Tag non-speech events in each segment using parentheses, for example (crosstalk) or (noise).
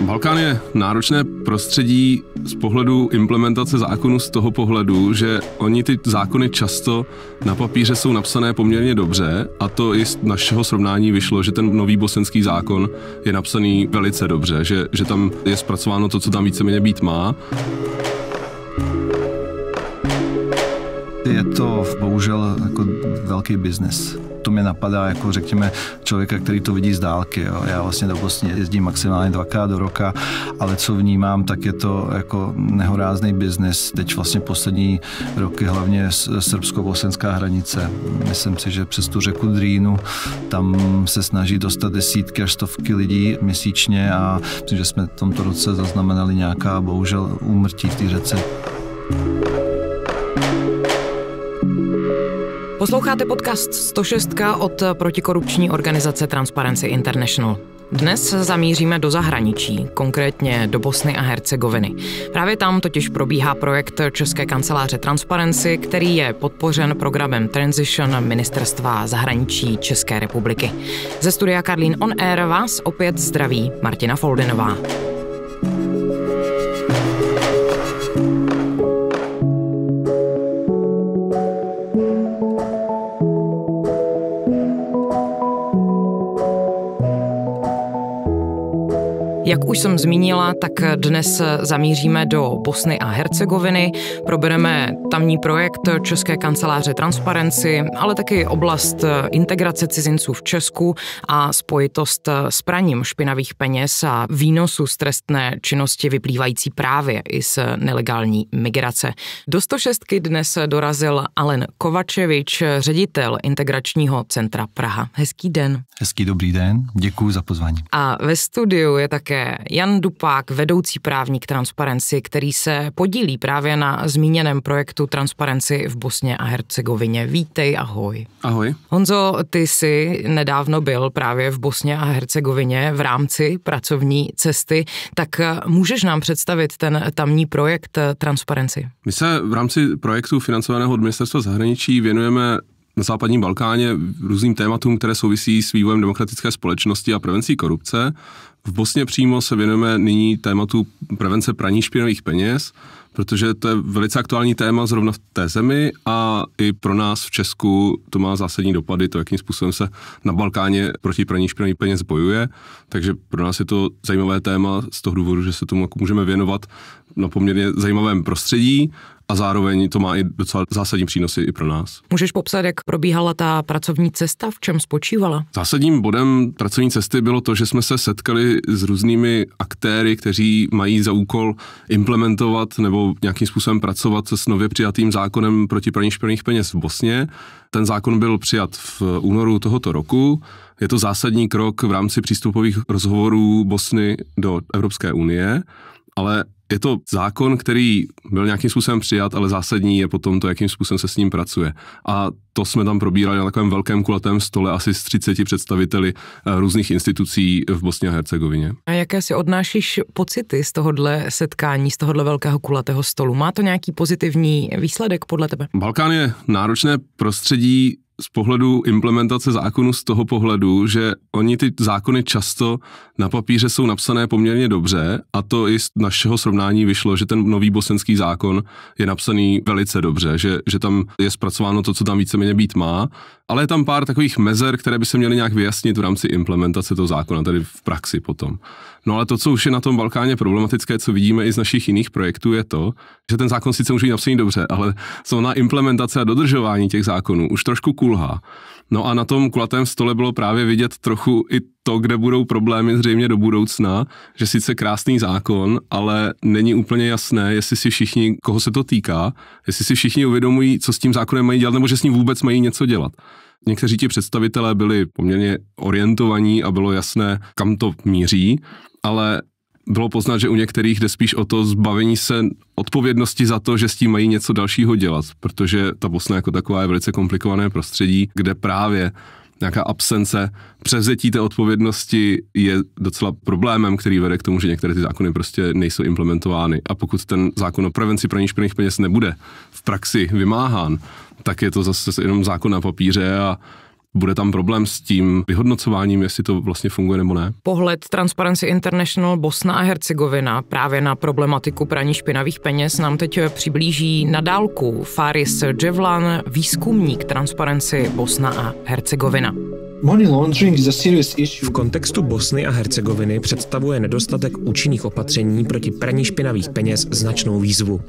Balkán je náročné prostředí z pohledu implementace zákonu z toho pohledu, že oni ty zákony často na papíře jsou napsané poměrně dobře a to i z našeho srovnání vyšlo, že ten nový bosenský zákon je napsaný velice dobře, že, že tam je zpracováno to, co tam víceméně být má. Je to bohužel jako velký biznis. To mě napadá jako řekněme člověka, který to vidí z dálky. Jo. Já vlastně do Bosně jezdím maximálně dvakrát do roka, ale co vnímám, tak je to jako nehorázný biznis. Teď vlastně poslední roky hlavně srbsko-bosenská hranice. Myslím si, že přes tu řeku Drínu tam se snaží dostat desítky až stovky lidí měsíčně a myslím, že jsme v tomto roce zaznamenali nějaká bohužel úmrtí v té řece. Posloucháte podcast 106 od protikorupční organizace Transparency International. Dnes zamíříme do zahraničí, konkrétně do Bosny a Hercegoviny. Právě tam totiž probíhá projekt České kanceláře Transparency, který je podpořen programem Transition Ministerstva zahraničí České republiky. Ze studia Karlín On Air vás opět zdraví Martina Foldinová. Jak už jsem zmínila, tak dnes zamíříme do Bosny a Hercegoviny, probereme tamní projekt České kanceláře Transparency, ale taky oblast integrace cizinců v Česku a spojitost s praním špinavých peněz a výnosu z trestné činnosti vyplývající právě i z nelegální migrace. Do 106 dnes dorazil Alen Kovačevič, ředitel Integračního centra Praha. Hezký den. Hezký dobrý den, děkuji za pozvání. A ve studiu je také Jan Dupák, vedoucí právník Transparency, který se podílí právě na zmíněném projektu Transparency v Bosně a Hercegovině. Vítej, ahoj. Ahoj. Honzo, ty jsi nedávno byl právě v Bosně a Hercegovině v rámci pracovní cesty, tak eh, můžeš nám představit ten tamní projekt eh, Transparency? My se v rámci projektu financovaného od Ministerstva zahraničí věnujeme na západním Balkáně různým tématům, které souvisí s vývojem demokratické společnosti a prevencí korupce. V Bosně přímo se věnujeme nyní tématu prevence praní špinavých peněz, protože to je velice aktuální téma zrovna v té zemi a i pro nás v Česku to má zásadní dopady, to, jakým způsobem se na Balkáně proti praní špinavých peněz bojuje. Takže pro nás je to zajímavé téma z toho důvodu, že se tomu jako můžeme věnovat na poměrně zajímavém prostředí a zároveň to má i docela zásadní přínosy i pro nás. Můžeš popsat, jak probíhala ta pracovní cesta, v čem spočívala? Zásadním bodem pracovní cesty bylo to, že jsme se setkali s různými aktéry, kteří mají za úkol implementovat nebo nějakým způsobem pracovat s nově přijatým zákonem proti praní špinavých peněz v Bosně. Ten zákon byl přijat v únoru tohoto roku. Je to zásadní krok v rámci přístupových rozhovorů Bosny do Evropské unie, ale je to zákon, který byl nějakým způsobem přijat, ale zásadní je potom to, jakým způsobem se s ním pracuje. A to jsme tam probírali na takovém velkém kulatém stole asi s 30 představiteli eh, různých institucí v Bosně a Hercegovině. A jaké si odnášíš pocity z tohohle setkání, z tohohle velkého kulatého stolu? Má to nějaký pozitivní výsledek podle tebe? Balkán je náročné prostředí, z pohledu implementace zákonu z toho pohledu, že oni ty zákony často na papíře jsou napsané poměrně dobře a to i z našeho srovnání vyšlo, že ten nový bosenský zákon je napsaný velice dobře, že, že tam je zpracováno to, co tam víceméně být má, ale je tam pár takových mezer, které by se měly nějak vyjasnit v rámci implementace toho zákona, tady v praxi potom. No ale to, co už je na tom Balkáně problematické, co vidíme i z našich jiných projektů, je to, že ten zákon sice může být napsaný dobře, ale na implementace a dodržování těch zákonů už trošku kulhá. No a na tom kulatém stole bylo právě vidět trochu i to, kde budou problémy zřejmě do budoucna, že sice krásný zákon, ale není úplně jasné, jestli si všichni, koho se to týká, jestli si všichni uvědomují, co s tím zákonem mají dělat, nebo že s ním vůbec mají něco dělat. Někteří ti představitelé byli poměrně orientovaní a bylo jasné, kam to míří, ale bylo poznat, že u některých jde spíš o to zbavení se odpovědnosti za to, že s tím mají něco dalšího dělat, protože ta Bosna jako taková je velice komplikované prostředí, kde právě nějaká absence převzetí té odpovědnosti je docela problémem, který vede k tomu, že některé ty zákony prostě nejsou implementovány. A pokud ten zákon o prevenci praní špinavých peněz nebude v praxi vymáhán, tak je to zase jenom zákon na papíře a bude tam problém s tím vyhodnocováním, jestli to vlastně funguje nebo ne? Pohled Transparency International Bosna a Hercegovina právě na problematiku praní špinavých peněz nám teď přiblíží na dálku Faris Dževlan, výzkumník Transparency Bosna a Hercegovina. V kontextu Bosny a Hercegoviny představuje nedostatek účinných opatření proti praní špinavých peněz značnou výzvu.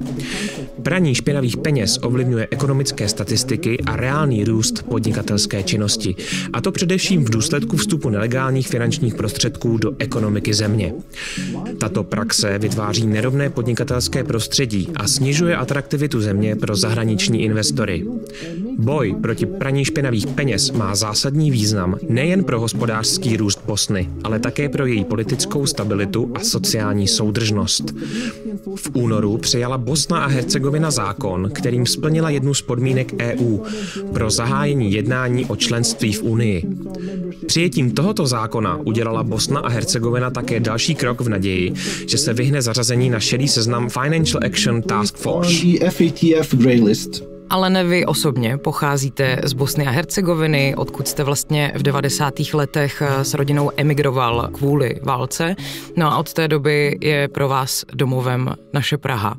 Praní špinavých peněz ovlivňuje ekonomické statistiky a reálný růst podnikatelské činnosti, a to především v důsledku vstupu nelegálních finančních prostředků do ekonomiky země. Tato praxe vytváří nerovné podnikatelské prostředí a snižuje atraktivitu země pro zahraniční investory. Boj proti praní špinavých peněz má zásadní význam význam nejen pro hospodářský růst Bosny, ale také pro její politickou stabilitu a sociální soudržnost. V únoru přijala Bosna a Hercegovina zákon, kterým splnila jednu z podmínek EU pro zahájení jednání o členství v Unii. Přijetím tohoto zákona udělala Bosna a Hercegovina také další krok v naději, že se vyhne zařazení na šedý seznam Financial Action Task Force. Ale ne vy osobně, pocházíte z Bosny a Hercegoviny, odkud jste vlastně v 90. letech eh, s rodinou emigroval kvůli válce. No a od té doby je pro vás domovem naše Praha.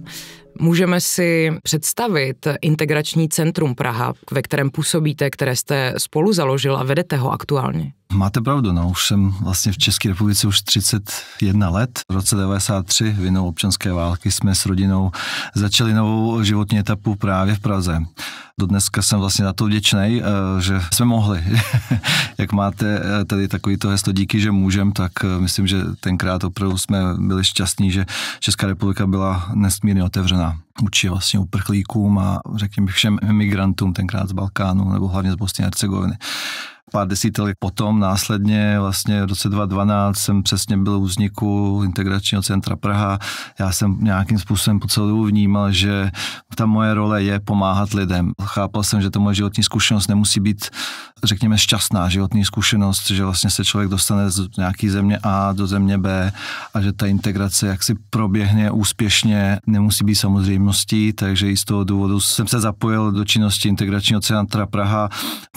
Můžeme si představit integrační centrum Praha, ve kterém působíte, které jste spolu založil a vedete ho aktuálně? Máte pravdu, no, už jsem vlastně v České republice už 31 let. V roce 93 vinou občanské války jsme s rodinou začali novou životní etapu právě v Praze. Do dneska jsem vlastně na to vděčný, eh, že jsme mohli. (laughs) Jak máte eh, tady takovýto heslo díky, že můžem, tak eh, myslím, že tenkrát opravdu jsme byli šťastní, že Česká republika byla nesmírně otevřená vůči vlastně uprchlíkům a řekněme všem migrantům tenkrát z Balkánu nebo hlavně z Bosny a Hercegoviny pár desítek let potom následně vlastně v roce 2012 jsem přesně byl u vzniku integračního centra Praha. Já jsem nějakým způsobem po celou dobu vnímal, že ta moje role je pomáhat lidem. Chápal jsem, že to moje životní zkušenost nemusí být řekněme, šťastná životní zkušenost, že vlastně se člověk dostane z nějaké země A do země B a že ta integrace jaksi proběhne úspěšně, nemusí být samozřejmostí, takže i z toho důvodu jsem se zapojil do činnosti Integračního centra Praha.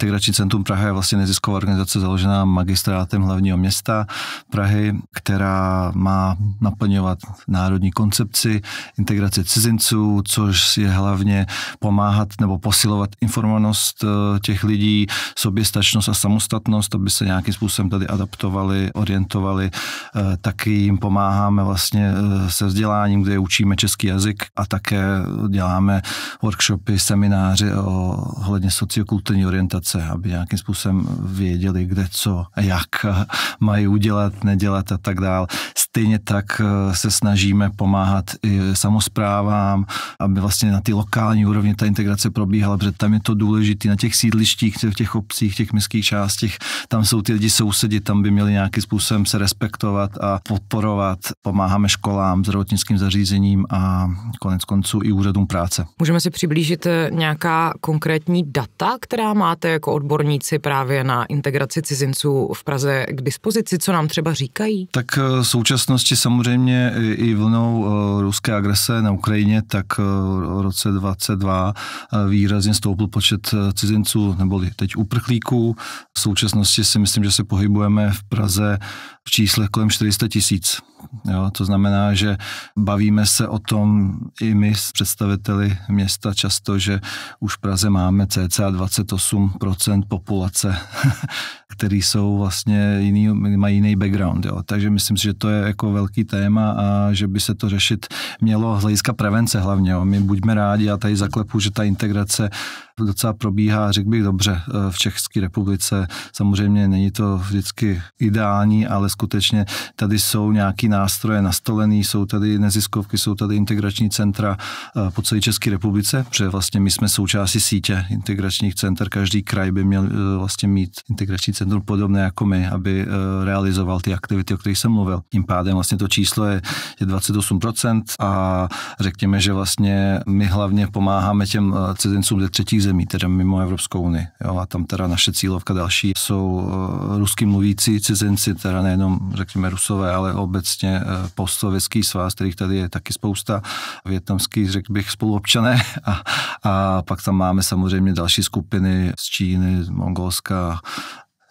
Integrační centrum Praha je vlastně nezisková organizace založená magistrátem hlavního města Prahy, která má naplňovat národní koncepci integrace cizinců, což je hlavně pomáhat nebo posilovat informovanost eh, těch lidí, sobě soběstačnost a samostatnost, aby se nějakým způsobem tady adaptovali, orientovali. Eh, taky jim pomáháme vlastně eh, se vzděláním, kde učíme český jazyk a také děláme workshopy, semináře o hledně sociokulturní orientace, aby nějakým způsobem věděli, kde co a jak (laughs) mají udělat, nedělat a tak dále. Stejně tak eh, se snažíme pomáhat i samozprávám, aby vlastně na ty lokální úrovni ta integrace probíhala, protože tam je to důležité na těch sídlištích, v těch obcích, ulicích, těch městských částích, tam jsou ty lidi sousedi, tam by měli nějakým způsobem se respektovat a podporovat. Pomáháme školám, zdravotnickým zařízením a konec konců i úřadům práce. Můžeme si přiblížit eh, nějaká konkrétní data, která máte jako odborníci právě na integraci cizinců v Praze k dispozici, co nám třeba říkají? Tak eh, v současnosti samozřejmě i vlnou eh, ruské agrese na Ukrajině, tak v roce 22 výrazně stoupl počet cizinců, neboli teď uprchlí uprchlíků. V současnosti si myslím, že se pohybujeme v Praze v číslech kolem 400 tisíc. Jo, to znamená, že bavíme se o tom i my s představiteli města často, že už v Praze máme cca 28% populace, (laughs) který jsou vlastně jiný, mají jiný background. Jo. Takže myslím si, že to je jako velký téma a že by se to řešit mělo z hlediska prevence hlavně. Jo. My buďme rádi, já tady zaklepu, že ta integrace docela probíhá, řekl bych, dobře eh, v České republice. Samozřejmě není to vždycky ideální, ale skutečně tady jsou nějaký nástroje nastolený, jsou tady neziskovky, jsou tady integrační centra eh, po celé České republice, protože vlastně my jsme součástí sítě integračních center, každý kraj by měl eh, vlastně mít integrační centrum podobné jako my, aby realizoval ty aktivity, o kterých jsem mluvil. Tím pádem vlastně to číslo je, je 28% a řekněme, že vlastně my hlavně pomáháme těm cizincům ze třetích zemí, teda mimo Evropskou unii. Jo, a tam teda naše cílovka další jsou eh, rusky mluvící cizinci, teda nejenom řekněme rusové, ale obecně eh, postsovětský svaz, kterých tady je taky spousta, větnamský, řekl bych, spoluobčané. (laughs) A, a pak tam máme samozřejmě další skupiny z Číny, z Mongolska,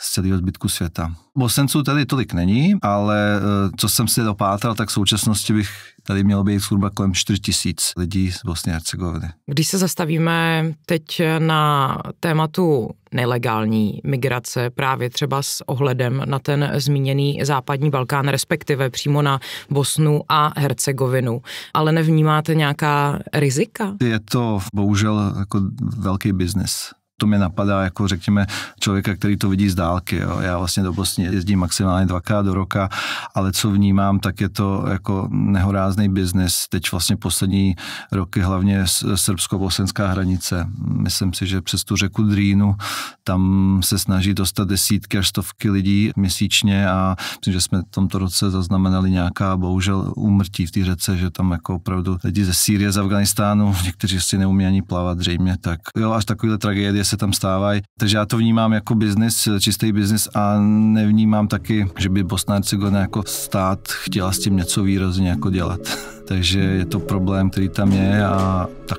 z celého zbytku světa. Bosenců tady tolik není, ale eh, co jsem si dopátral, tak v současnosti bych tady mělo být zhruba kolem 4 tisíc lidí z Bosny a Hercegoviny. Když se zastavíme teď na tématu nelegální migrace, právě třeba s ohledem na ten zmíněný západní Balkán, respektive přímo na Bosnu a Hercegovinu. Ale nevnímáte nějaká rizika? Je to bohužel jako velký biznis to mě napadá jako řekněme člověka, který to vidí z dálky. Jo. Já vlastně do Bosny jezdím maximálně dvakrát do roka, ale co vnímám, tak je to jako nehorázný biznis. Teď vlastně poslední roky hlavně srbsko-bosenská hranice. Myslím si, že přes tu řeku Drínu tam se snaží dostat desítky až stovky lidí měsíčně a myslím, že jsme v tomto roce zaznamenali nějaká bohužel úmrtí v té řece, že tam jako opravdu lidi ze Sýrie, z Afganistánu, někteří si neumí ani plavat zřejmě, tak jo, až takovýhle tragédie se tam stávají. Takže já to vnímám jako biznis, čistý biznis a nevnímám taky, že by Bosna Hercegovina jako stát chtěla s tím něco výrazně jako dělat. (laughs) Takže je to problém, který tam je a tak.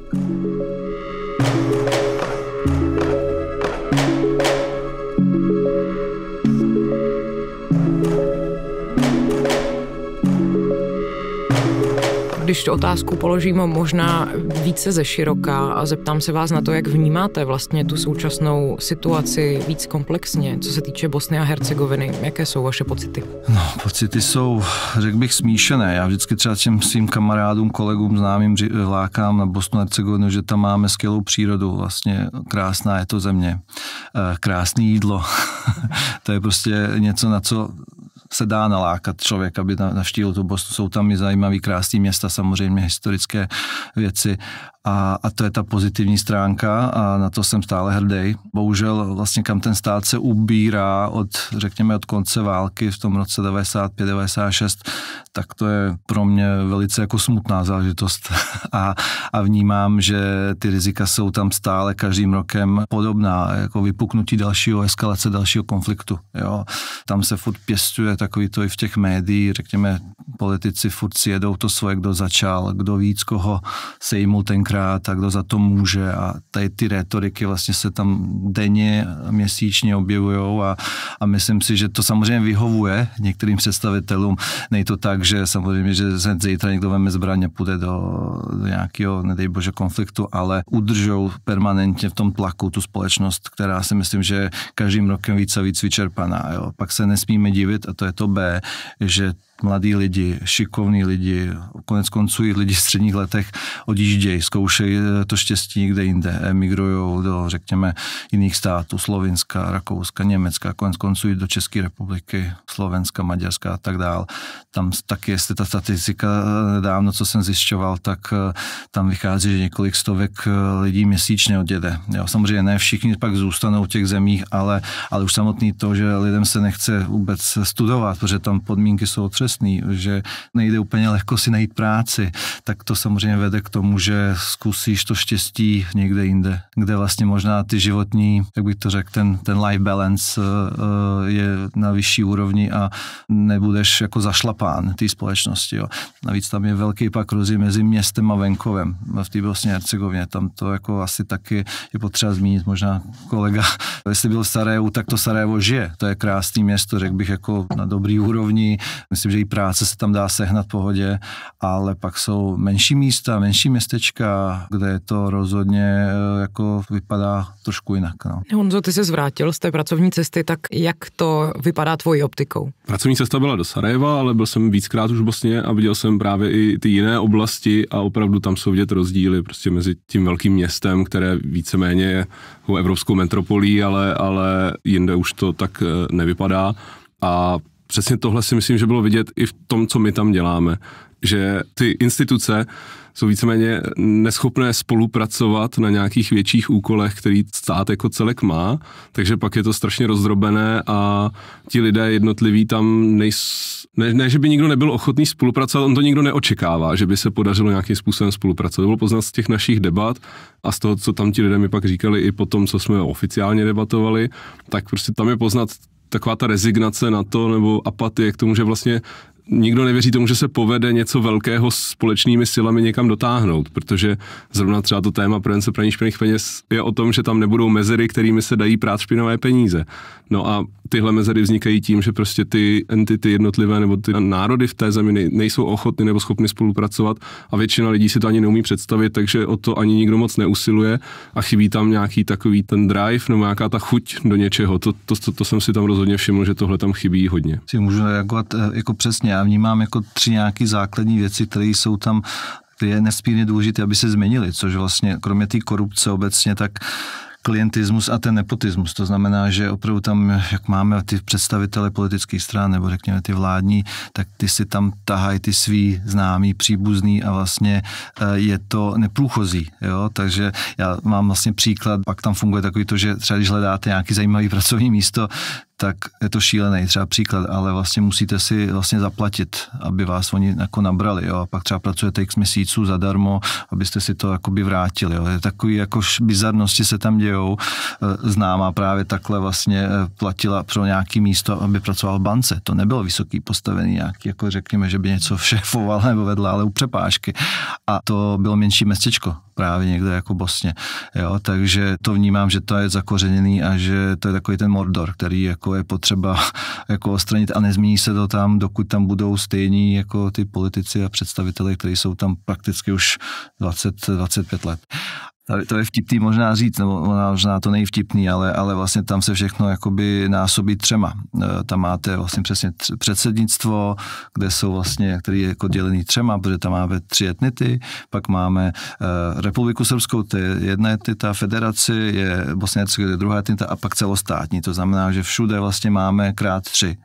Když tu otázku položím možná více ze široka a zeptám se vás na to, jak vnímáte vlastně tu současnou situaci víc komplexně, co se týče Bosny a Hercegoviny, jaké jsou vaše pocity? No, pocity jsou, řekl bych, smíšené. Já vždycky třeba těm svým kamarádům, kolegům, známým vlákám na Bosnu a Hercegovinu, že tam máme skvělou přírodu, vlastně krásná je to země, eh, krásné jídlo. (laughs) to je prostě něco, na co se dá nalákat člověk, aby navštívil tu Bostu. Jsou tam i zajímavé krásné města, samozřejmě historické věci a, a to je ta pozitivní stránka a na to jsem stále hrdý. Bohužel vlastně kam ten stát se ubírá od, řekněme, od konce války v tom roce 95-96, tak to je pro mě velice jako smutná záležitost. (laughs) a, a vnímám, že ty rizika jsou tam stále každým rokem podobná, jako vypuknutí dalšího eskalace, dalšího konfliktu. Jo. Tam se furt pěstuje takový to i v těch médiích, řekněme, politici furt si jedou to svoje, kdo začal, kdo víc, koho sejmul tenkrát vyhrát a kdo za to může a tady ty retoriky vlastně se tam denně, měsíčně objevují a, a myslím si, že to samozřejmě vyhovuje některým představitelům. Nej to tak, že samozřejmě, že se zítra někdo veme zbraně, a půjde do, do nějakého, nedej bože, konfliktu, ale udržou permanentně v tom tlaku tu společnost, která si myslím, že každým rokem více a víc vyčerpaná. Jo. Pak se nesmíme divit, a to je to B, že mladí lidi, šikovní lidi, konec konců i lidi v středních letech odjíždějí, zkoušejí eh, to štěstí někde jinde, emigrují do, řekněme, jiných států, Slovinska, Rakouska, Německa, konec konců i do České republiky, Slovenska, Maďarska a tak dál. Tam taky, jestli ta statistika eh, dávno, co jsem zjišťoval, tak eh, tam vychází, že několik stovek lidí měsíčně odjede. Jo, samozřejmě ne všichni pak zůstanou v těch zemích, ale, ale už samotný to, že lidem se nechce vůbec studovat, protože tam podmínky jsou otře otřesný, že nejde úplně lehko si najít práci, tak to samozřejmě vede k tomu, že zkusíš to štěstí někde jinde, kde vlastně možná ty životní, jak bych to řekl, ten, ten life balance eh, eh, je na vyšší úrovni a nebudeš jako zašlapán té společnosti. Jo. Navíc tam je velký pak rozdíl mezi městem a venkovem v té Bosně Hercegovině. Tam to jako asi taky je potřeba zmínit. Možná kolega, (laughs) jestli byl v Sarajevu, tak to Sarajevo žije. To je krásný město, řekl bych jako na dobrý úrovni. Myslím, takže i práce se tam dá sehnat pohodě, ale pak jsou menší místa, menší městečka, kde to rozhodně e, jako vypadá trošku jinak. No. Honzo, ty se zvrátil z té pracovní cesty, tak jak to vypadá tvojí optikou? Pracovní cesta byla do Sarajeva, ale byl jsem víckrát už v Bosně a viděl jsem právě i ty jiné oblasti a opravdu tam jsou vidět rozdíly prostě mezi tím velkým městem, které víceméně je evropskou metropolí, ale, ale jinde už to tak e, nevypadá. A přesně tohle si myslím, že bylo vidět i v tom, co my tam děláme. Že ty instituce jsou víceméně neschopné spolupracovat na nějakých větších úkolech, který stát jako celek má, takže pak je to strašně rozdrobené a ti lidé jednotliví tam nejsou ne, ne, že by nikdo nebyl ochotný spolupracovat, on to nikdo neočekává, že by se podařilo nějakým způsobem spolupracovat. To bylo poznat z těch našich debat a z toho, co tam ti lidé mi pak říkali i po tom, co jsme oficiálně debatovali, tak prostě tam je poznat taková ta rezignace na to nebo apatie k tomu, že vlastně nikdo nevěří tomu, že se povede něco velkého společnými silami někam dotáhnout, protože zrovna třeba to téma prevence praní špinavých peněz je o tom, že tam nebudou mezery, kterými se dají prát špinavé peníze. No a tyhle mezery vznikají tím, že prostě ty entity jednotlivé nebo ty národy v té zemi nejsou ochotny nebo schopny spolupracovat a většina lidí si to ani neumí představit, takže o to ani nikdo moc neusiluje a chybí tam nějaký takový ten drive nebo nějaká ta chuť do něčeho. To, to, to, to jsem si tam rozhodně všiml, že tohle tam chybí hodně. Si můžu reagovat eh, jako přesně. Já vnímám jako tři nějaké základní věci, které jsou tam které je nesmírně důležité, aby se změnily, což vlastně kromě té korupce obecně, tak klientismus a ten nepotismus. To znamená, že opravdu tam, jak máme ty představitele politických stran nebo řekněme ty vládní, tak ty si tam tahají ty svý známý, příbuzný a vlastně eh, je to neprůchozí. Jo? Takže já mám vlastně příklad, pak tam funguje takový to, že třeba když hledáte nějaký zajímavý pracovní místo, tak je to šílený třeba příklad, ale vlastně musíte si vlastně zaplatit, aby vás oni jako nabrali, jo, a pak třeba pracujete x měsíců zadarmo, abyste si to jakoby vrátili, jo. Takový jako bizarnosti se tam dějou, e, známá právě takhle vlastně e, platila pro nějaký místo, aby pracoval v bance, to nebylo vysoký postavený nějaký, jako řekněme, že by něco (laughs) šéfoval nebo vedla, ale u přepážky a to bylo menší městečko, právě někde jako Bosně. Jo? Takže to vnímám, že to je zakořeněný a že to je takový ten mordor, který jako je potřeba (laughs) jako odstranit a nezmění se to tam, dokud tam budou stejní jako ty politici a představitelé, kteří jsou tam prakticky už 20, 25 let to je vtipný možná říct, nebo možná to vtipný, ale, ale vlastně tam se všechno jakoby násobí třema. E, tam máte vlastně přesně předsednictvo, kde jsou vlastně, který je jako dělený třema, protože tam máme tři etnity, pak máme e, Republiku Srbskou, to je jedna etnita, federaci je Bosně je druhá etnita a pak celostátní. To znamená, že všude vlastně máme krát tři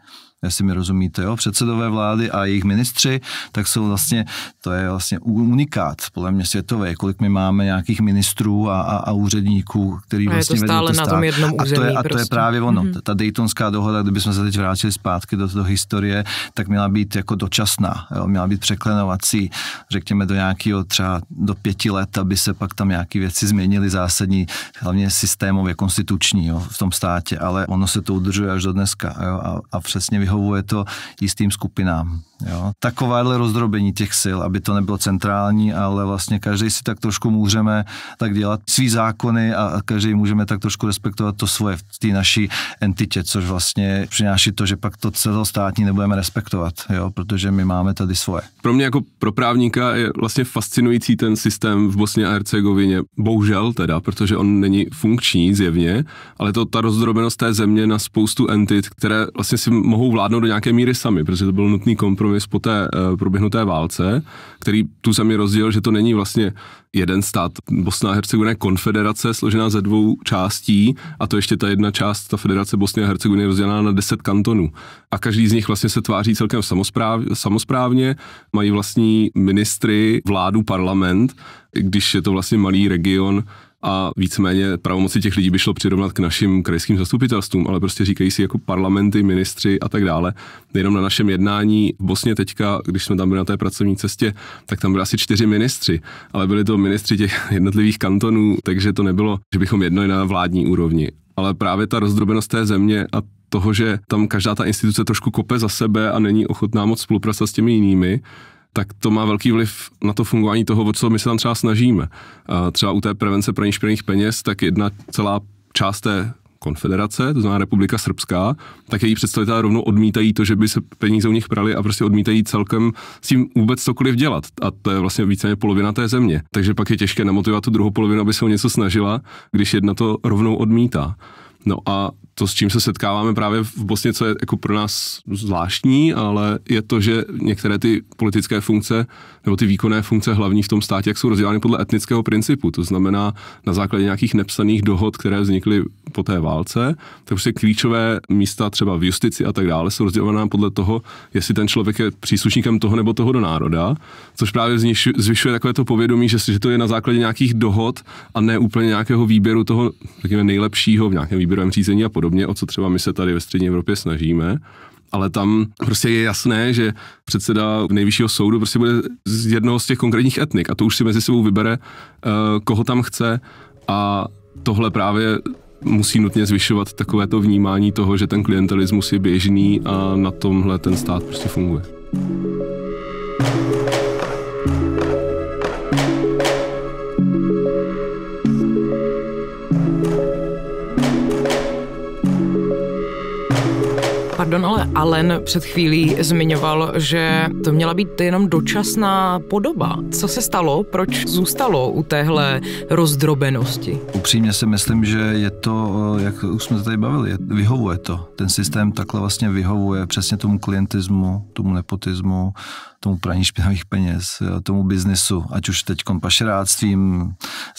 jestli mi rozumíte, jo, předsedové vlády a jejich ministři, tak jsou vlastně, to je vlastně unikát, podle mě světové, kolik my máme nějakých ministrů a, a, a úředníků, který a vlastně vedou to stále vedou to na tom jednom území. A to je, a to je právě ono. Mm-hmm. Ta Daytonská dohoda, kdybychom se teď vrátili zpátky do, do historie, tak měla být jako dočasná, jo, měla být překlenovací, řekněme do nějakého třeba do pěti let, aby se pak tam nějaké věci změnily zásadní, hlavně systémově konstituční jo, v tom státě, ale ono se to udržuje až do dneska jo, a, a přesně vy vyhovuje to jistým skupinám. Jo? Takovéhle rozdrobení těch sil, aby to nebylo centrální, ale vlastně každý si tak trošku můžeme tak dělat svý zákony a každý můžeme tak trošku respektovat to svoje v té naší entitě, což vlastně přináší to, že pak to celostátní nebudeme respektovat, jo? protože my máme tady svoje. Pro mě jako pro právníka je vlastně fascinující ten systém v Bosně a Hercegovině. Bohužel teda, protože on není funkční zjevně, ale to ta rozdrobenost té země na spoustu entit, které vlastně si mohou vládnout do nějaké míry sami, protože to byl nutný kompromis Louis po té eh, proběhnuté válce, který tu sami rozdělil, že to není vlastně jeden stát. Bosna a Hercegovina je konfederace složená ze dvou částí a to ještě ta jedna část, ta federace Bosny a Hercegoviny je rozdělená na deset kantonů. A každý z nich vlastně se tváří celkem samospráv, samozprávně, mají vlastní ministry, vládu, parlament, když je to vlastně malý region, a víceméně pravomoci těch lidí by šlo přirovnat k našim krajským zastupitelstvům, ale prostě říkají si jako parlamenty, ministři a tak dále. Jenom na našem jednání v Bosně teďka, když jsme tam byli na té pracovní cestě, tak tam byli asi čtyři ministři, ale byli to ministři těch (laughs) jednotlivých kantonů, takže to nebylo, že bychom jednali na vládní úrovni. Ale právě ta rozdrobenost té země a toho, že tam každá ta instituce trošku kope za sebe a není ochotná moc spolupracovat s těmi jinými, tak to má velký vliv na to fungování toho, o co my se tam třeba snažíme. A třeba u té prevence pro špinavých peněz, tak jedna celá část té konfederace, to znamená Republika Srbská, tak její představitelé rovnou odmítají to, že by se peníze u nich prali a prostě odmítají celkem s tím vůbec cokoliv dělat. A to je vlastně víceméně polovina té země. Takže pak je těžké namotivovat tu druhou polovinu, aby se o něco snažila, když jedna to rovnou odmítá. No a to, s čím se setkáváme právě v Bosně, co je jako pro nás zvláštní, ale je to, že některé ty politické funkce nebo ty výkonné funkce hlavní v tom státě, jak jsou rozdělány podle etnického principu. To znamená na základě nějakých nepsaných dohod, které vznikly po té válce, tak prostě klíčové místa třeba v justici a tak dále jsou rozdělovaná podle toho, jestli ten člověk je příslušníkem toho nebo toho do národa, což právě zvyšuje takové to povědomí, že, že to je na základě nějakých dohod a ne úplně nějakého výběru toho, řekněme, nejlepšího v nějakém výběrovém řízení a podobně, o co třeba my se tady ve střední Evropě snažíme ale tam prostě je jasné, že předseda nejvyššího soudu prostě bude z jednoho z těch konkrétních etnik a to už si mezi sebou vybere, eh, koho tam chce a tohle právě musí nutně zvyšovat takové to vnímání toho, že ten klientelismus je běžný a na tomhle ten stát prostě funguje. Pardon, ale Alen před chvílí zmiňoval, že to měla být jenom dočasná podoba. Co se stalo? Proč zůstalo u téhle rozdrobenosti? Upřímně si myslím, že je to, eh, jak už jsme se tady bavili, vyhovuje to. Ten systém takhle vlastně vyhovuje přesně tomu klientismu, tomu nepotismu, tomu praní špinavých peněz, eh, tomu biznisu, ať už teď pašeráctvím,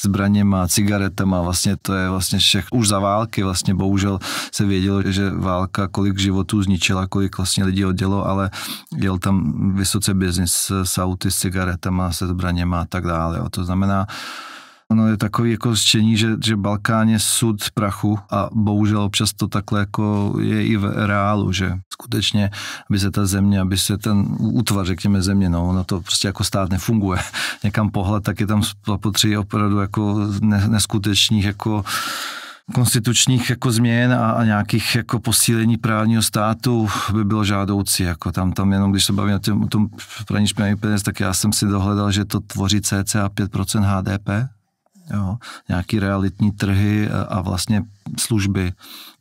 zbraněma, cigaretama, vlastně to je vlastně všech, už za války vlastně bohužel se vědělo, že válka kolik životů zničila, kolik vlastně lidí oddělo, ale jel tam vysoce biznis s auty, s cigaretama, se zbraněma a tak dále. A To znamená, ono je takový jako zčení, že, že Balkán je sud prachu a bohužel občas to takhle jako je i v reálu, že skutečně, aby se ta země, aby se ten útvar, řekněme země, no, ono to prostě jako stát nefunguje. (laughs) Někam pohled, tak je tam zapotří opravdu jako neskutečných jako konstitučních jako změn a, a nějakých jako posílení právního státu by bylo žádoucí. Jako tam, tam jenom, když se bavím o tom, o tom praní špinavých peněz, tak já jsem si dohledal, že to tvoří cca 5% HDP jo, nějaký realitní trhy e, a vlastně služby,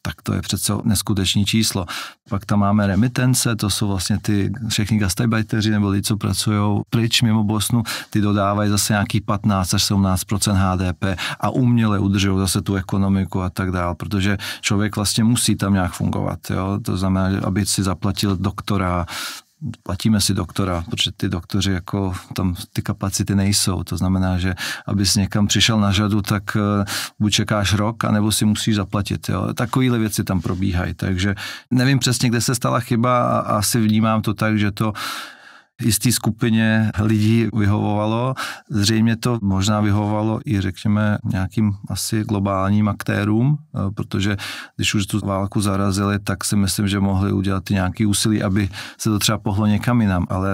tak to je přece neskutečný číslo. Pak tam máme remitence, to jsou vlastně ty všechny gastarbeiteři nebo lidi, co pracují pryč mimo Bosnu, ty dodávají zase nějaký 15 až 17 HDP a uměle udržují zase tu ekonomiku a tak dále, protože člověk vlastně musí tam nějak fungovat. Jo? To znamená, aby si zaplatil doktora, platíme si doktora, protože ty doktoři jako tam ty kapacity nejsou. To znamená, že abys někam přišel na řadu, tak eh, buď čekáš rok, anebo si musíš zaplatit. Jo. Takovýhle věci tam probíhají. Takže nevím přesně, kde se stala chyba a asi vnímám to tak, že to jisté skupině lidí vyhovovalo. Zřejmě to možná vyhovovalo i, řekněme, nějakým asi globálním aktérům, eh, protože když už tu válku zarazili, tak si myslím, že mohli udělat nějaký úsilí, aby se to třeba pohlo někam jinam, ale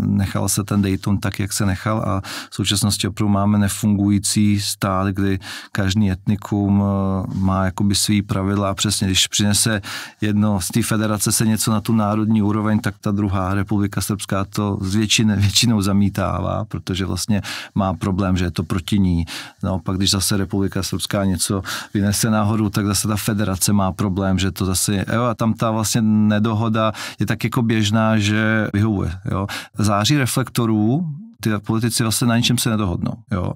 nechal se ten Dayton tak, jak se nechal a v současnosti opravdu máme nefungující stát, kdy každý etnikum eh, má jakoby svý pravidla a přesně, když přinese jedno z té federace se něco na tu národní úroveň, tak ta druhá republika srbská to to z většinou zamítává, protože vlastně má problém, že je to proti ní. No, pak když zase Republika Srbská něco vynese nahoru, tak zase ta federace má problém, že to zase, jo, a tam ta vlastně nedohoda je tak jako běžná, že vyhovuje, jo. Září reflektorů, ty politici vlastně na ničem se nedohodnou, jo.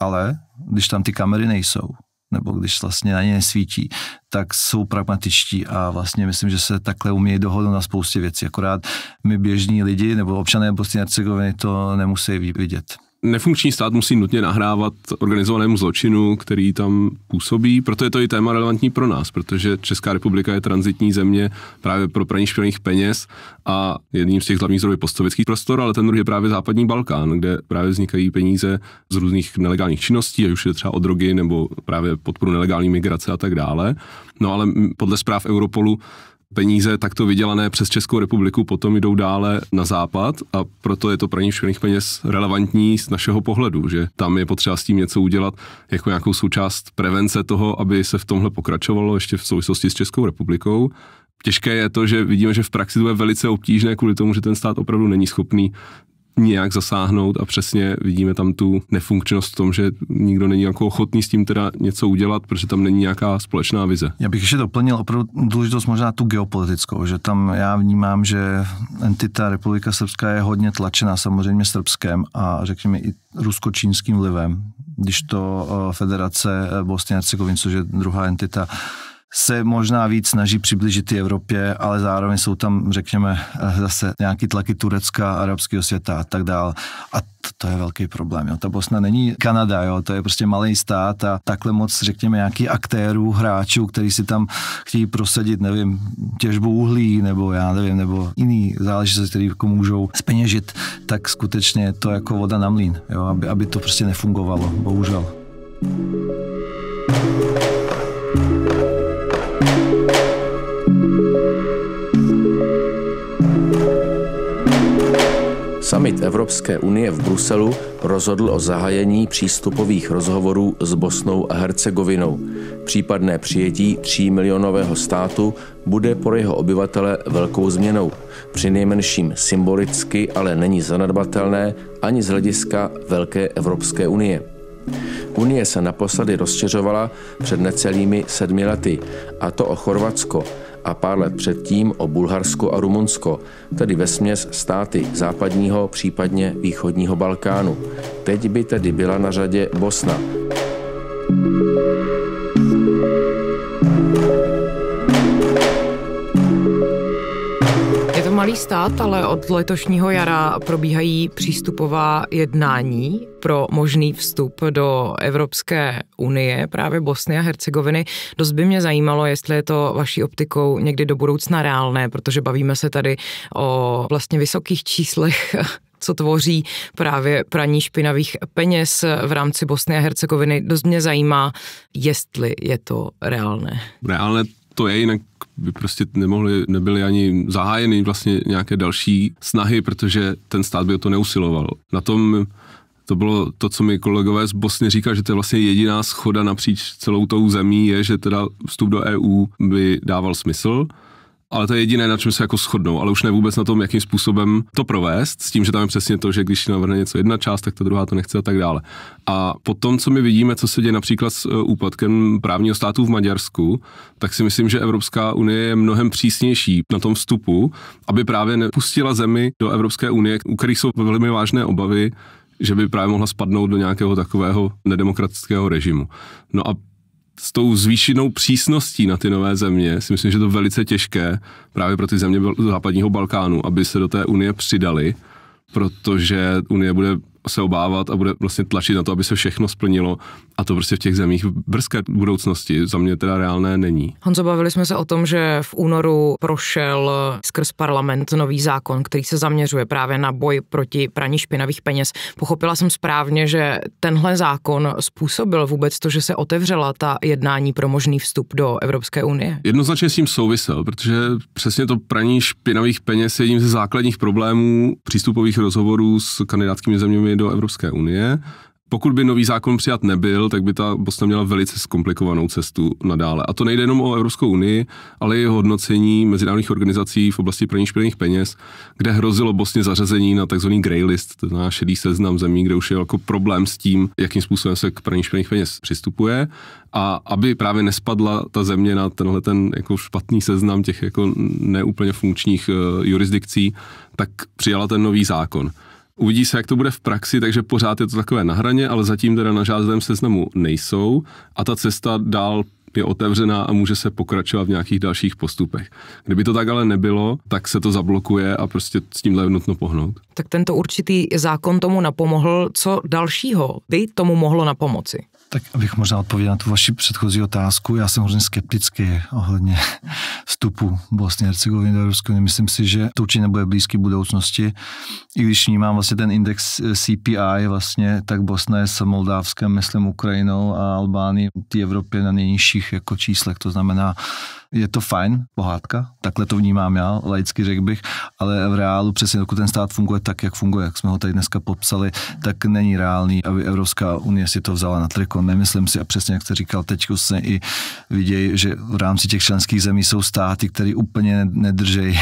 Ale když tam ty kamery nejsou, nebo když vlastně na ně nesvítí, tak jsou pragmatičtí a vlastně myslím, že se takhle umějí dohodnout na spoustě věcí. Akorát my běžní lidi nebo občané Bosny a Hercegoviny to nemusí vidět nefunkční stát musí nutně nahrávat organizovanému zločinu, který tam působí, proto je to i téma relevantní pro nás, protože Česká republika je transitní země právě pro praní špinavých peněz a jedním z těch hlavních zdrojů je postsovětský prostor, ale ten druhý je právě západní Balkán, kde právě vznikají peníze z různých nelegálních činností, ať už je třeba od drogy nebo právě podporu nelegální migrace a tak dále. No ale podle zpráv Europolu peníze takto vydělané přes Českou republiku potom jdou dále na západ a proto je to praní špinavých peněz relevantní z našeho pohledu, že tam je potřeba s tím něco udělat jako nějakou součást prevence toho, aby se v tomhle pokračovalo ještě v souvislosti s Českou republikou. Těžké je to, že vidíme, že v praxi to je velice obtížné kvůli tomu, že ten stát opravdu není schopný nějak zasáhnout a přesně vidíme tam tu nefunkčnost v tom, že nikdo není jako ochotný s tím teda něco udělat, protože tam není nějaká společná vize. Já bych ještě doplnil opravdu důležitost možná tu geopolitickou, že tam já vnímám, že entita Republika Srbská je hodně tlačená samozřejmě srbském a řekněme i rusko-čínským vlivem, když to eh, Federace eh, Bosny a což je druhá entita, se možná víc snaží přiblížit Evropě, ale zároveň jsou tam, řekněme, eh, zase nějaký tlaky Turecka, arabského světa a tak dál. A to je velký problém. Jo. Ta Bosna není Kanada, jo. to je prostě malý stát a takhle moc, řekněme, nějaký aktérů, hráčů, který si tam chtějí prosadit, nevím, těžbu uhlí nebo já nevím, nebo jiný záležitosti, které jako můžou speněžit, tak skutečně je to jako voda na mlín, jo, aby, aby to prostě nefungovalo, bohužel. thank you summit Evropské unie v Bruselu rozhodl o zahájení přístupových rozhovorů s Bosnou a Hercegovinou. Případné přijetí 3 milionového státu bude pro jeho obyvatele velkou změnou. Při nejmenším symbolicky, ale není zanedbatelné ani z hlediska Velké Evropské unie. Unie se naposledy rozšiřovala před necelými sedmi lety, a to o Chorvatsko – a pár let předtím o Bulharsko a Rumunsko, tedy ve směs státy západního, případně východního Balkánu. Teď by tedy byla na řadě Bosna. malý stát, ale od letošního jara probíhají přístupová jednání pro možný vstup do Evropské unie, právě Bosny a Hercegoviny. Dost by mě zajímalo, jestli je to vaší optikou někdy do budoucna reálné, protože bavíme se tady o vlastně vysokých číslech (laughs) co tvoří právě praní špinavých peněz v rámci Bosny a Hercegoviny. Dost mě zajímá, jestli je to reálné. Reálné to je, jinak by prostě nemohli, nebyly ani zahájeny vlastně nějaké další snahy, protože ten stát by o to neusiloval. Na tom to bylo to, co mi kolegové z Bosny říkali, že to je vlastně jediná schoda napříč celou tou zemí, je, že teda vstup do EU by dával smysl ale to je jediné, na čem se jako shodnou, ale už ne vůbec na tom, jakým způsobem to provést, s tím, že tam je přesně to, že když navrhne něco jedna část, tak ta druhá to nechce a tak dále. A potom, co my vidíme, co se děje například s e, úpadkem právního státu v Maďarsku, tak si myslím, že Evropská unie je mnohem přísnější na tom vstupu, aby právě nepustila zemi do Evropské unie, u kterých jsou velmi vážné obavy, že by právě mohla spadnout do nějakého takového nedemokratického režimu. No a s tou zvýšenou přísností na ty nové země si myslím, že to je velice těžké právě pro ty země západního Balkánu, aby se do té Unie přidali, protože Unie bude se obávat a bude vlastně tlačit na to, aby se všechno splnilo a to prostě v těch zemích v brzké budoucnosti za mě teda reálné není. Honzo, bavili jsme se o tom, že v únoru prošel skrz parlament nový zákon, který se zaměřuje právě na boj proti praní špinavých peněz. Pochopila jsem správně, že tenhle zákon způsobil vůbec to, že se otevřela ta jednání pro možný vstup do Evropské unie? Jednoznačně s tím souvisel, protože přesně to praní špinavých peněz je jedním ze základních problémů přístupových rozhovorů s kandidátskými zeměmi do Evropské unie. Pokud by nový zákon přijat nebyl, tak by ta Bosna měla velice zkomplikovanou cestu nadále. A to nejde jenom o Evropskou unii, ale i o hodnocení mezinárodních organizací v oblasti praní špinavých peněz, kde hrozilo Bosně zařazení na tzv. grey list, to znamená šedý seznam zemí, kde už je jako problém s tím, jakým způsobem se k praní špinavých peněz přistupuje. A aby právě nespadla ta země na tenhle ten jako špatný seznam těch jako neúplně funkčních uh, jurisdikcí, tak přijala ten nový zákon. Uvidí se, jak to bude v praxi, takže pořád je to takové na hraně, ale zatím teda na žádném seznamu nejsou a ta cesta dál je otevřená a může se pokračovat v nějakých dalších postupech. Kdyby to tak ale nebylo, tak se to zablokuje a prostě s tímhle je nutno pohnout. Tak tento určitý zákon tomu napomohl. Co dalšího by tomu mohlo napomoci? Tak abych možná odpověděl na tu vaši předchozí otázku, já jsem hrozně skeptický ohledně vstupu Bosny a Hercegoviny do Evropské unie. Myslím si, že to určitě nebude blízký budoucnosti. I když vnímám vlastně ten index eh, CPI, vlastně, tak Bosna je s Moldávskem, myslím Ukrajinou a Albánií v Evropě na nejnižších jako číslech. To znamená, je to fajn, pohádka, takhle to vnímám já, laicky řekl bych, ale v reálu přesně, dokud ten stát funguje tak, jak funguje, jak jsme ho tady dneska popsali, tak není reálný, aby Evropská unie si to vzala na triko. Nemyslím si, a přesně jak jste říkal, teď se i vidějí, že v rámci těch členských zemí jsou státy, které úplně nedržejí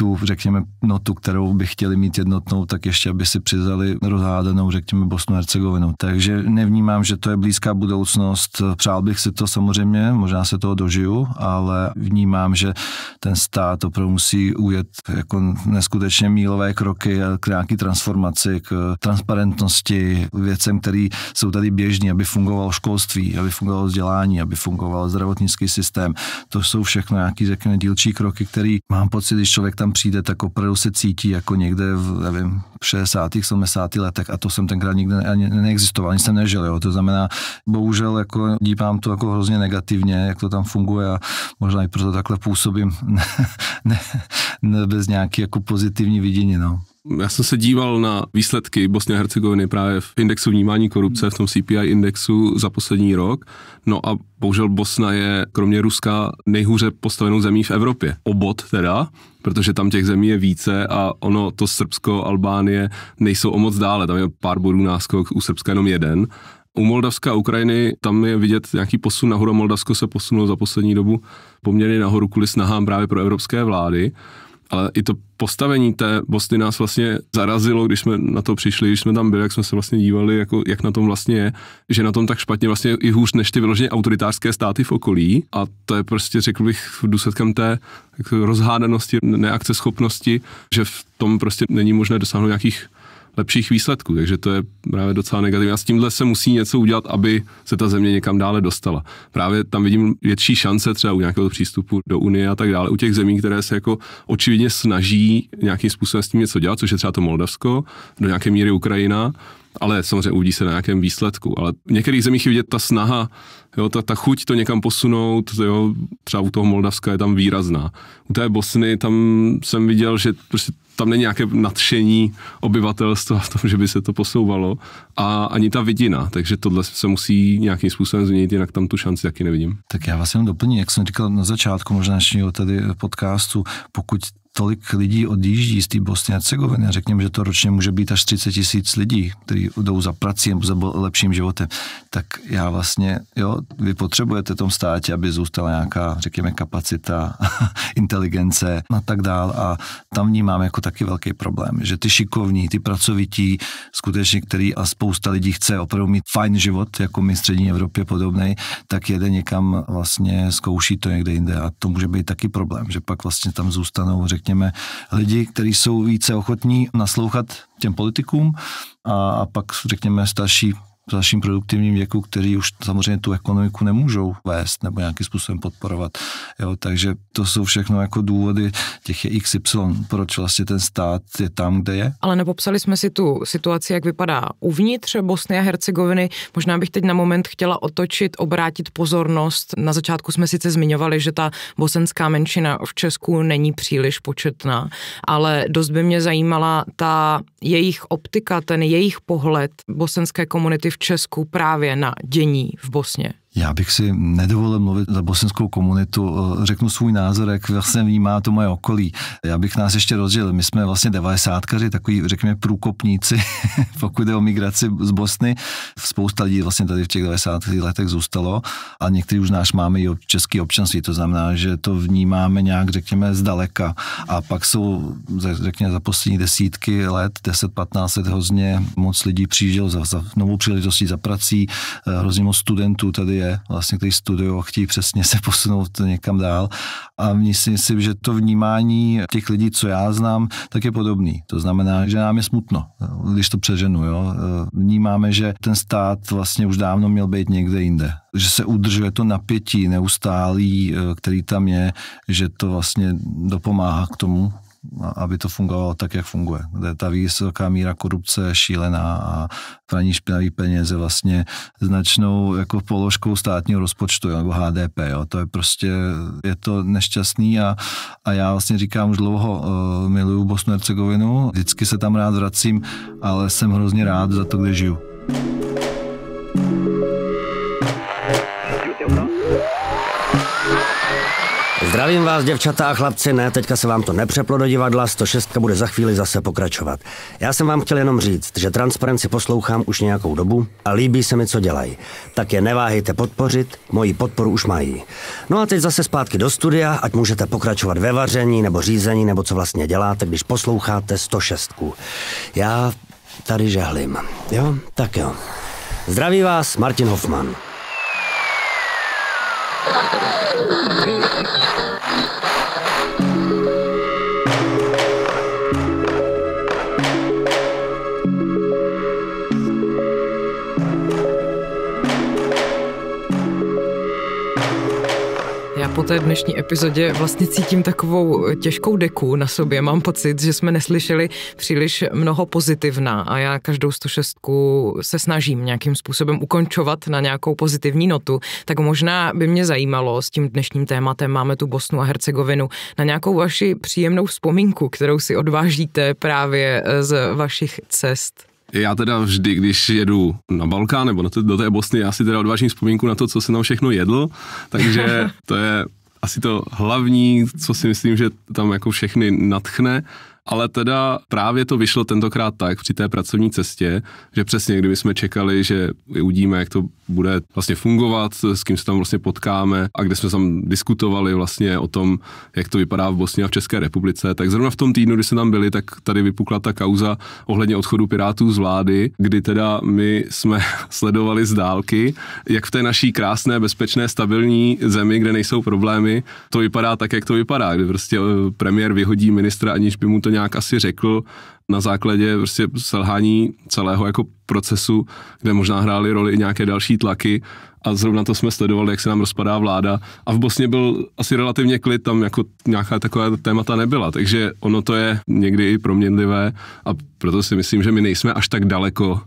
tu, řekněme, notu, kterou by chtěli mít jednotnou, tak ještě, aby si přizali rozhádanou, řekněme, Bosnu Hercegovinu. Takže nevnímám, že to je blízká budoucnost. Přál bych si to samozřejmě, možná se toho dožiju, ale vnímám, že ten stát opravdu musí ujet jako neskutečně mílové kroky a k nějaký transformaci, k transparentnosti, věcem, které jsou tady běžní, aby fungovalo školství, aby fungovalo vzdělání, aby fungoval zdravotnický systém. To jsou všechno nějaký, řekněme, dílčí kroky, které mám pocit, když člověk tam tam přijde, tak opravdu se cítí jako někde v, nevím, 60. 70. letech a to jsem tenkrát nikdy ani ne, neexistoval, ani jsem nežil, jo. To znamená, bohužel jako dívám to jako hrozně negativně, jak to tam funguje a možná i proto takhle působím (laughs) ne, ne, ne bez nějaké jako pozitivní vidění, no. Já jsem se díval na výsledky Bosně a Hercegoviny právě v indexu vnímání korupce, v tom CPI indexu za poslední rok. No a bohužel Bosna je kromě Ruska nejhůře postavenou zemí v Evropě. Obot teda, protože tam těch zemí je více a ono to Srbsko, Albánie nejsou o moc dále. Tam je pár bodů náskok, u Srbska jenom jeden. U Moldavska a Ukrajiny tam je vidět nějaký posun nahoru. Moldavsko se posunulo za poslední dobu poměrně nahoru kvůli snahám právě pro evropské vlády ale i to postavení té Bosny nás vlastně zarazilo, když jsme na to přišli, když jsme tam byli, jak jsme se vlastně dívali, jako, jak na tom vlastně je, že na tom tak špatně vlastně i hůř než ty vyloženě autoritářské státy v okolí a to je prostě, řekl bych, v důsledkem té rozhádanosti, neakceschopnosti, že v tom prostě není možné dosáhnout nějakých lepších výsledků. Takže to je právě docela negativní. A s tímhle se musí něco udělat, aby se ta země někam dále dostala. Právě tam vidím větší šance třeba u nějakého přístupu do Unie a tak dále, u těch zemí, které se jako očividně snaží nějakým způsobem s tím něco dělat, což je třeba to Moldavsko, do nějaké míry Ukrajina, ale samozřejmě uvidí se na nějakém výsledku. Ale v některých zemích je vidět ta snaha, jo, ta, ta chuť to někam posunout, jo, třeba u toho Moldavska je tam výrazná. U té Bosny tam jsem viděl, že prostě tam není nějaké nadšení obyvatelstva v tom, že by se to posouvalo a ani ta vidina, takže tohle se musí nějakým způsobem změnit, jinak tam tu šanci taky nevidím. Tak já vás jenom doplním, jak jsem říkal na začátku možná našeho tady podcastu, pokud tolik lidí odjíždí z té Bosny a Cegoviny. a řekněme, že to ročně může být až 30 tisíc lidí, kteří jdou za prací nebo za lepším životem, tak já vlastně, jo, vy potřebujete tom státě, aby zůstala nějaká, řekněme, kapacita, (laughs) inteligence a tak dál a tam vnímám jako taky velký problém, že ty šikovní, ty pracovití, skutečně, který a spousta lidí chce opravdu mít fajn život, jako my v střední Evropě podobný, tak jede někam vlastně, zkouší to někde jinde a to může být taky problém, že pak vlastně tam zůstanou, řekněme, řekněme, lidi, kteří jsou více ochotní naslouchat těm politikům a, a pak, řekněme, starší v naším produktivním věku, kteří už samozřejmě tu ekonomiku nemůžou vést nebo nějakým způsobem podporovat. Jo, takže to jsou všechno jako důvody, těch je XY, proč vlastně ten stát je tam, kde je. Ale nepopsali jsme si tu situaci, jak vypadá uvnitř Bosny a Hercegoviny. Možná bych teď na moment chtěla otočit, obrátit pozornost. Na začátku jsme sice zmiňovali, že ta bosenská menšina v Česku není příliš početná, ale dost by mě zajímala ta jejich optika, ten jejich pohled bosenské komunity v Česku právě na dění v Bosně? Já bych si nedovolil mluvit za bosenskou komunitu. Eh, řeknu svůj názor, jak vlastně vnímá to moje okolí. Já bych nás ještě rozdělil. My jsme vlastně devadesátkaři, takový, řekněme, průkopníci, (laughs) pokud jde o migraci z Bosny. Spousta lidí vlastně tady v těch 90. letech zůstalo a někteří už náš máme i český občanství. To znamená, že to vnímáme nějak, řekněme, zdaleka. A pak jsou, řekněme, za poslední desítky let, 10-15 let hrozně moc lidí přijížděl za, za novou příležitostí, za prací, eh, hrozně moc studentů tady studie, vlastně, který studují, chtějí přesně se posunout někam dál. A myslím si, že to vnímání těch lidí, co já znám, tak je podobný. To znamená, že nám je smutno, když to přeženu. Jo? Vnímáme, že ten stát vlastně už dávno měl být někde jinde. Že se udržuje to napětí neustálý, který tam je, že to vlastně dopomáhá k tomu, aby to fungovalo tak, jak funguje. Kde ta vysoká míra korupce je šílená a praní špinavý peněz je vlastně značnou jako položkou státního rozpočtu jo, nebo HDP. Jo. To je prostě, je to nešťastný a, a já vlastně říkám, už dlouho uh, miluju Bosnu Hercegovinu, vždycky se tam rád vracím, ale jsem hrozně rád za to, kde žiju. thank you Zdravím vás, děvčata a chlapci, ne, teďka se vám to nepřeplo do divadla, 106 bude za chvíli zase pokračovat. Já jsem vám chtěl jenom říct, že Transparenci poslouchám už nějakou dobu a líbí se mi, co dělají. Tak je neváhejte podpořit, moji podporu už mají. No a teď zase zpátky do studia, ať můžete pokračovat ve vaření nebo řízení nebo co vlastně děláte, když posloucháte 106. Já tady žehlím. Jo, tak jo. Zdraví vás Martin Hoffman. Thank you. po té dnešní epizodě vlastně cítím takovou těžkou deku na sobě. Mám pocit, že jsme neslyšeli příliš mnoho pozitivná a já každou 106 se snažím nějakým způsobem ukončovat na nějakou pozitivní notu. Tak možná by mě zajímalo, s tím dnešním tématem máme tu Bosnu a Hercegovinu, na nějakou vaši příjemnou vzpomínku, kterou si odvážíte právě z vašich cest. Já teda vždy, když jedu na Balkán nebo na to, do té Bosny, já si teda odvážím vzpomínku na to, co jsem tam všechno jedl, takže (laughs) to je asi to hlavní, co si myslím, že tam jako všechny natchne. Ale teda právě to vyšlo tentokrát tak při té pracovní cestě, že přesně kdyby jsme čekali, že uvidíme, jak to bude vlastně fungovat, s kým se tam vlastně potkáme a kde jsme tam diskutovali vlastně o tom, jak to vypadá v Bosně a v České republice. Tak zrovna v tom týdnu, kdy jsme tam byli, tak tady vypukla ta kauza ohledně odchodu Pirátů z vlády, kdy teda my jsme (laughs) sledovali z dálky, jak v té naší krásné, bezpečné, stabilní zemi, kde nejsou problémy, to vypadá tak, jak to vypadá, kdy prostě eh, premiér vyhodí ministra, aniž by mu to nějak asi řekl, na základě prostě selhání celého jako procesu, kde možná hrály roli i nějaké další tlaky a zrovna to jsme sledovali, jak se nám rozpadá vláda a v Bosně byl asi relativně klid, tam jako nějaká taková témata nebyla, takže ono to je někdy i proměnlivé a proto si myslím, že my nejsme až tak daleko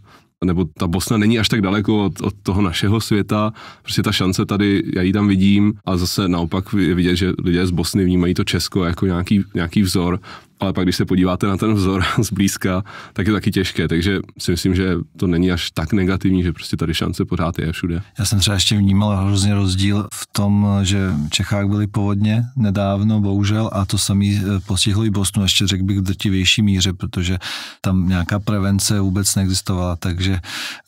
nebo ta Bosna není až tak daleko od, od toho našeho světa, prostě ta šance tady, já ji tam vidím a zase naopak vidět, že lidé z Bosny vnímají to Česko jako nějaký, nějaký vzor ale pak když se podíváte na ten vzor (laughs) zblízka, tak je taky těžké, takže si myslím, že to není až tak negativní, že prostě tady šance pořád je všude. Já jsem třeba ještě vnímal hrozně rozdíl v tom, že v Čechách byly povodně nedávno, bohužel, a to samý eh, postihlo i Bosnu, ještě řekl bych v drtivější míře, protože tam nějaká prevence vůbec neexistovala, takže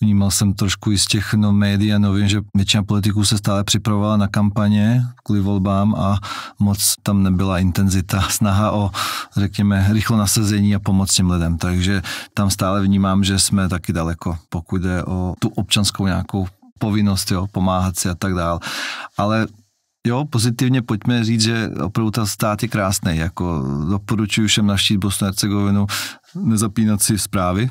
vnímal jsem trošku i z těch no, médií a novin, že většina politiků se stále připravovala na kampaně kvůli volbám a moc tam nebyla intenzita, (laughs) snaha o, řek řekněme, rychlo nasazení a pomoc těm lidem. Takže tam stále vnímám, že jsme taky daleko, pokud jde o tu občanskou nějakou povinnost, jo, pomáhat si a tak dál. Ale Jo, pozitivně pojďme říct, že opravdu ta stát je krásný. Jako doporučuji všem navštívit Bosnu a Hercegovinu nezapínat si zprávy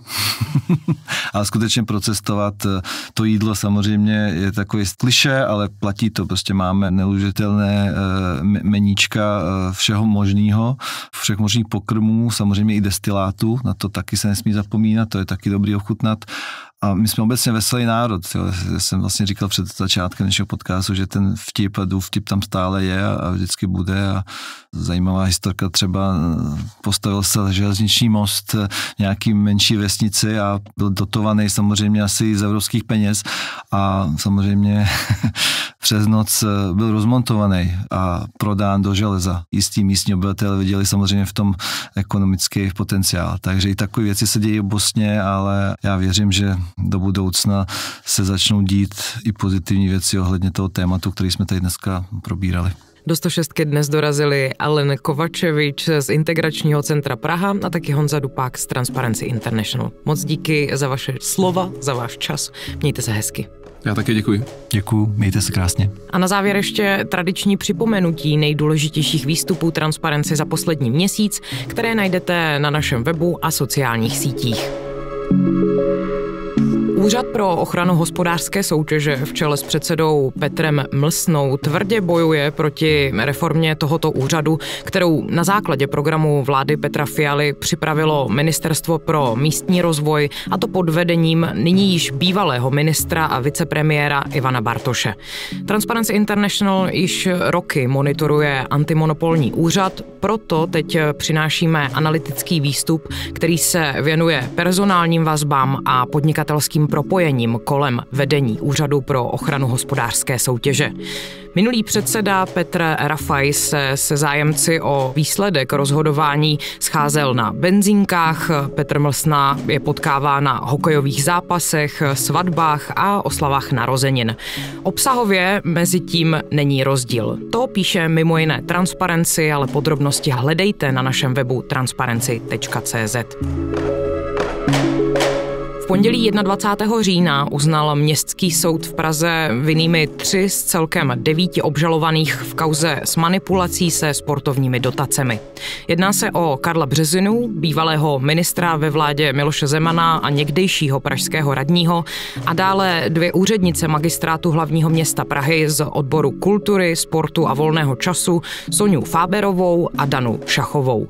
(laughs) a skutečně procestovat. Eh, to jídlo samozřejmě je takový kliše, ale platí to. Prostě máme nelužitelné eh, meníčka eh, všeho možného, všech možných pokrmů, samozřejmě i destilátů, na to taky se nesmí zapomínat, to je taky dobrý ochutnat. A my jsme obecně veselý národ. Jo. Já jsem vlastně říkal před začátkem našeho podcastu, že ten vtip a důvtip tam stále je a vždycky bude. A zajímavá historka třeba postavil se železniční most nějaký menší vesnici a byl dotovaný samozřejmě asi z evropských peněz a samozřejmě (laughs) přes noc eh, byl rozmontovaný a prodán do železa. Jistí místní obyvatelé viděli samozřejmě v tom ekonomický potenciál. Takže i takové věci se dějí v Bosně, ale já věřím, že do budoucna se začnou dít i pozitivní věci ohledně toho tématu, který jsme tady dneska probírali. Do 106 dnes dorazili Alen Kovačevič z Integračního centra Praha a taky Honza Dupák z Transparency International. Moc díky za vaše slova, za váš čas. Mějte se hezky. Já také děkuji. Děkuji, mějte se krásně. A na závěr ještě tradiční připomenutí nejdůležitějších výstupů Transparency za poslední měsíc, které najdete na našem webu a sociálních sítích. Úřad pro ochranu hospodářské soutěže v čele s předsedou Petrem Mlsnou tvrdě bojuje proti reformě tohoto úřadu, kterou na základě programu vlády Petra Fialy připravilo Ministerstvo pro místní rozvoj a to pod vedením nyní již bývalého ministra a vicepremiéra Ivana Bartoše. Transparency International již roky monitoruje antimonopolní úřad, proto teď přinášíme analytický výstup, který se věnuje personálním vazbám a podnikatelským vzájemným propojením kolem vedení Úřadu pro ochranu hospodářské soutěže. Minulý předseda Petr Rafaj se se zájemci o výsledek rozhodování scházel na benzínkách, Petr Mlsná je potkává na hokejových zápasech, svatbách a oslavách narozenin. Obsahově mezi tím není rozdíl. To píše mimo jiné Transparency, ale podrobnosti hledejte na našem webu transparency.cz. V pondělí 21. října uznal Městský soud v Praze vinnými tři z celkem devíti obžalovaných v kauze s manipulací se sportovními dotacemi. Jedná se o Karla Březinu, bývalého ministra ve vládě Miloše Zemana a někdejšího pražského radního a dále dvě úřednice magistrátu hlavního města Prahy z odboru kultury, sportu a volného času Soniu Fáberovou a Danu Šachovou.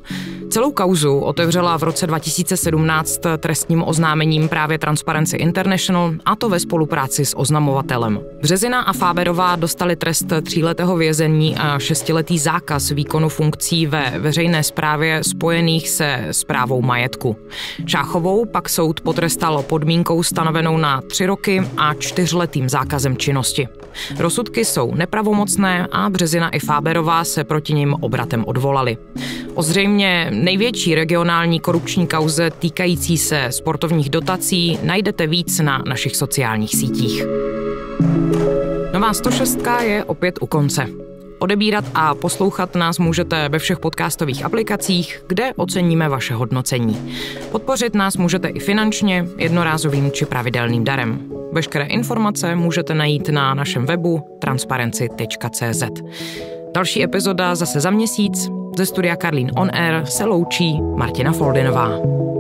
Celou kauzu otevřela v roce 2017 trestním oznámením právě právě Transparency International, a to ve spolupráci s oznamovatelem. Březina a Fáberová dostali trest tříletého vězení a šestiletý zákaz výkonu funkcí ve veřejné správě spojených se zprávou majetku. Čáchovou pak soud potrestal podmínkou stanovenou na tři roky a čtyřletým zákazem činnosti. Rozsudky jsou nepravomocné a Březina i Fáberová se proti nim obratem odvolali. O zřejmě největší regionální korupční kauze týkající se sportovních dotací informací najdete víc na našich sociálních sítích. Nová 106 je opět u konce. Odebírat a poslouchat nás můžete ve všech podcastových aplikacích, kde oceníme vaše hodnocení. Podpořit nás můžete i finančně, jednorázovým či pravidelným darem. Veškeré informace můžete najít na našem webu transparenci.cz. Další epizoda zase za měsíc. Ze studia Karlín On Air se loučí Martina Foldinová.